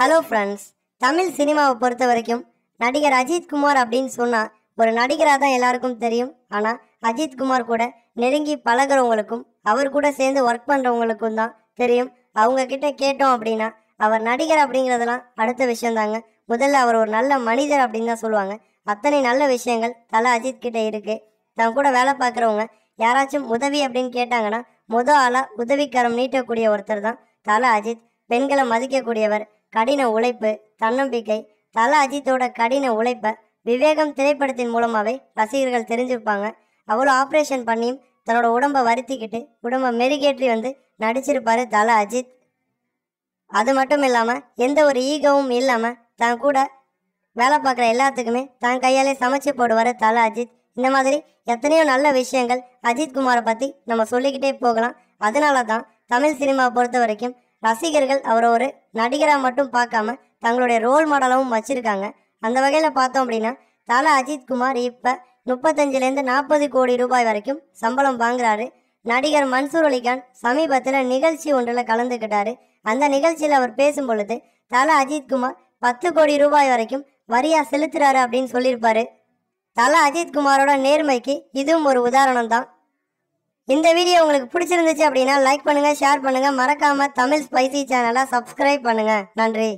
hello friends Tamil சினிமாவை பொறுத்த வரைக்கும் நடிகர் அஜித் குமார் அப்படின்னு சொன்னால் ஒரு நடிகராக தான் எல்லாருக்கும் தெரியும் ஆனால் அஜித் குமார் கூட நெருங்கி பழகிறவங்களுக்கும் அவர் கூட சேர்ந்து ஒர்க் பண்ணுறவங்களுக்கும் தான் தெரியும் அவங்க கிட்ட கேட்டோம் அப்படின்னா அவர் நடிகர் அப்படிங்கிறதெல்லாம் அடுத்த விஷயம் தாங்க முதல்ல அவர் ஒரு நல்ல மனிதர் அப்படின்னு தான் சொல்லுவாங்க அத்தனை நல்ல விஷயங்கள் தலை அஜித் கிட்ட இருக்கு தன் கூட வேலை பார்க்குறவங்க யாராச்சும் உதவி அப்படின்னு கேட்டாங்கன்னா முத ஆளாக உதவிக்கரம் நீட்டக்கூடிய ஒருத்தர் தான் தலை அஜித் பெண்களை மதிக்கக்கூடியவர் கடின உழைப்பு தன்னம்பிக்கை தல அஜித்தோட கடின உழைப்பை விவேகம் திரைப்படத்தின் மூலமாகவே ரசிகர்கள் தெரிஞ்சிருப்பாங்க அவ்வளோ ஆப்ரேஷன் பண்ணியும் தன்னோட உடம்பை வருத்திக்கிட்டு உடம்பை மெருகேற்றி வந்து நடிச்சிருப்பாரு தல அஜித் அது மட்டும் இல்லாமல் எந்த ஒரு ஈகவும் இல்லாமல் தான் கூட வேலை பார்க்குற எல்லாத்துக்குமே தான் கையாலே சமைச்சு போடுவார் தல அஜித் இந்த மாதிரி எத்தனையோ நல்ல விஷயங்கள் அஜித் குமாரை பற்றி நம்ம சொல்லிக்கிட்டே போகலாம் அதனால தான் தமிழ் சினிமாவை பொறுத்த வரைக்கும் ரசிகர்கள் அவரை ஒரு நடிகராக மட்டும் பார்க்காம தங்களுடைய ரோல் மாடலாகவும் வச்சுருக்காங்க அந்த வகையில் பார்த்தோம் அப்படின்னா தலை அஜித் குமார் இப்போ முப்பத்தஞ்சுலேருந்து நாற்பது கோடி ரூபாய் வரைக்கும் சம்பளம் வாங்குறாரு நடிகர் மன்சூர் அலிகான் சமீபத்தில் நிகழ்ச்சி ஒன்றில் கலந்துக்கிட்டாரு அந்த நிகழ்ச்சியில் அவர் பேசும் பொழுது தலை அஜித்குமார் பத்து கோடி ரூபாய் வரைக்கும் வரியா செலுத்துறாரு அப்படின்னு சொல்லியிருப்பாரு தலை அஜித்குமாரோட நேர்மைக்கு இதுவும் ஒரு உதாரணம் தான் இந்த வீடியோ உங்களுக்கு பிடிச்சிருந்துச்சு அப்படின்னா லைக் பண்ணுங்கள் ஷேர் பண்ணுங்கள் மறக்காமல் தமிழ் ஸ்பைசி சேனலை சப்ஸ்கிரைப் பண்ணுங்கள் நன்றி